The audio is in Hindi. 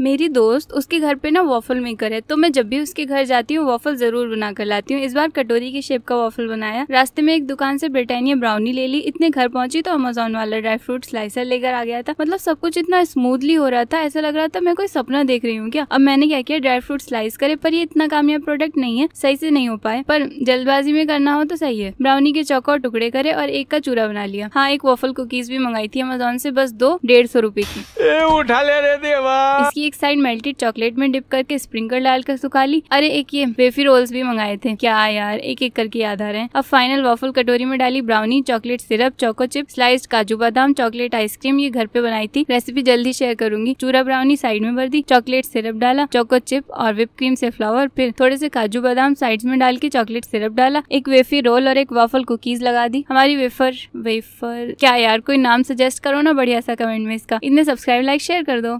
मेरी दोस्त उसके घर पे ना वॉफल मेकर है तो मैं जब भी उसके घर जाती हूँ वॉफल जरूर बना कर लाती हूँ इस बार कटोरी के शेप का वॉफल बनाया रास्ते में एक दुकान से ब्रिटानिया ब्राउनी ले ली इतने घर पहुंची तो अमेजोन वाला ड्राई फ्रूट स्लाइसर लेकर आ गया था मतलब सब कुछ इतना स्मूथली हो रहा था ऐसा लग रहा था मैं कोई सपना देख रही हूँ क्या अब मैंने क्या किया ड्राई फ्रूट स्लाइस करे पर ये इतना कामयाब प्रोडक्ट नहीं है सही से नहीं हो पाए पर जल्दबाजी में करना हो तो सही है ब्राउनी के चौका और टुकड़े करे और एक का चूरा बना लिया हाँ एक वॉफल कुकीज भी मंगाई थी अमेजोन से बस दो डेढ़ सौ रूपए की उठा ले रहे देवा की एक साइड मेल्टेड चॉकलेट में डिप करके स्प्रिंकल डालकर सुखा ली अरे एक ये वेफी रोल्स भी मंगाए थे क्या यार एक एक करके याद आ रहे हैं अब फाइनल वॉफल कटोरी में डाली brownie chocolate syrup choco chip slice काजू बादाम चॉकलेट आइसक्रीम ये घर पे बनाई थी रेसिपी जल्दी शेयर करूंगी चूरा ब्राउनी साइड में भर दी चॉकलेट सिरप डाला चोको चिप और विप क्रीम से फ्लावर फिर थोड़े से काजू बादाम साइड में डाल के चॉकलेट सिरप डाला एक वेफी रोल और एक वॉफल कुकीज लगा दी हमारी वेफर वेफर क्या यार कोई नाम सजेस्ट करो ना बढ़िया सा कमेंट में इसका इतने सब्सक्राइब लाइक शेयर कर दो